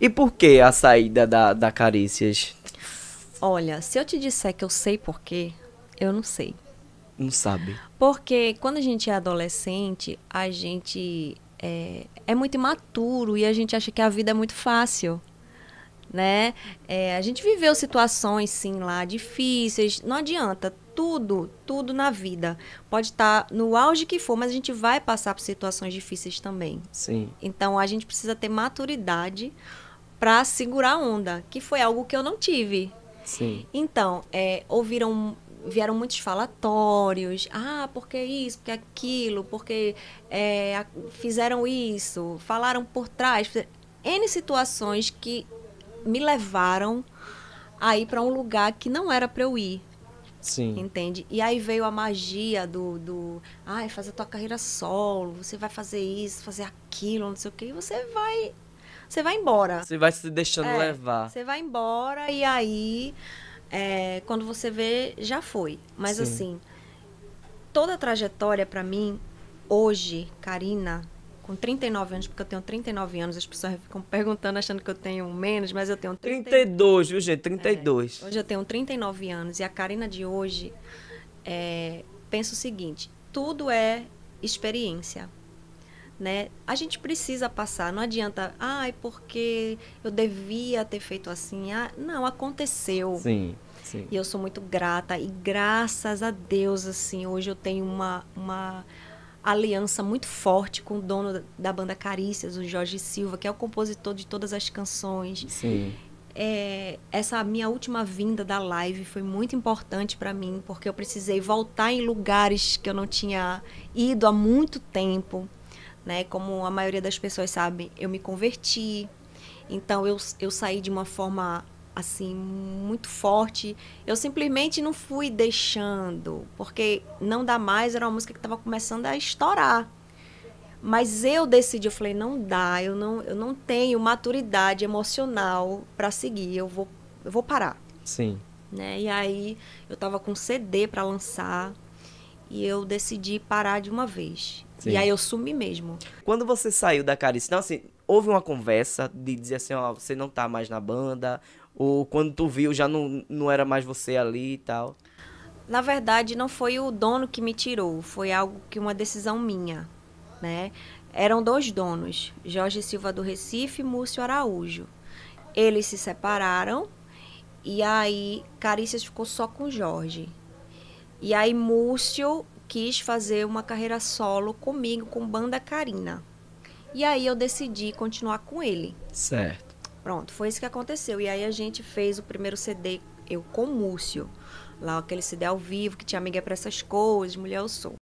E por que a saída da, da Carícias? Olha, se eu te disser que eu sei por quê, eu não sei. Não sabe. Porque quando a gente é adolescente, a gente é, é muito imaturo e a gente acha que a vida é muito fácil né? É, a gente viveu situações, sim, lá difíceis. Não adianta tudo, tudo na vida. Pode estar tá no auge que for, mas a gente vai passar por situações difíceis também. Sim. Então a gente precisa ter maturidade para segurar a onda, que foi algo que eu não tive. Sim. Então, é, ouviram vieram muitos falatórios. Ah, porque isso, porque aquilo, porque é, fizeram isso, falaram por trás. N situações que me levaram a ir para um lugar que não era para eu ir. Sim. Entende? E aí veio a magia do, do ai, fazer tua carreira solo, você vai fazer isso, fazer aquilo, não sei o quê, e você vai. Você vai embora. Você vai se deixando é, levar. Você vai embora e aí, é, quando você vê, já foi. Mas Sim. assim, toda a trajetória para mim, hoje, Karina, com 39 anos, porque eu tenho 39 anos, as pessoas ficam perguntando achando que eu tenho menos, mas eu tenho 30... 32, viu, gente? 32. É, hoje eu tenho 39 anos e a Karina de hoje é, pensa o seguinte: tudo é experiência. Né? A gente precisa passar, não adianta, ai, ah, é porque eu devia ter feito assim. Ah, não, aconteceu. Sim, sim. E eu sou muito grata e graças a Deus assim, hoje eu tenho uma uma aliança muito forte com o dono da banda Carícias, o Jorge Silva, que é o compositor de todas as canções. Sim. É, essa minha última vinda da live foi muito importante para mim, porque eu precisei voltar em lugares que eu não tinha ido há muito tempo. Né? Como a maioria das pessoas sabe, eu me converti. Então eu, eu saí de uma forma assim muito forte. Eu simplesmente não fui deixando, porque não dá mais, era uma música que estava começando a estourar. Mas eu decidi, eu falei, não dá, eu não, eu não tenho maturidade emocional para seguir, eu vou, eu vou parar. Sim. Né? E aí eu estava com CD para lançar e eu decidi parar de uma vez. Sim. E aí eu sumi mesmo. Quando você saiu da Carice, não assim, houve uma conversa de dizer assim, ó, você não tá mais na banda, ou quando tu viu, já não, não era mais você ali e tal? Na verdade, não foi o dono que me tirou, foi algo que uma decisão minha, né? Eram dois donos, Jorge Silva do Recife e Múcio Araújo. Eles se separaram e aí Carícias ficou só com Jorge. E aí Múcio quis fazer uma carreira solo comigo, com banda Carina. E aí eu decidi continuar com ele. Certo. Pronto, foi isso que aconteceu. E aí a gente fez o primeiro CD, eu com Múcio. Lá aquele CD ao vivo, que tinha amiga é para essas coisas, Mulher Eu Sou.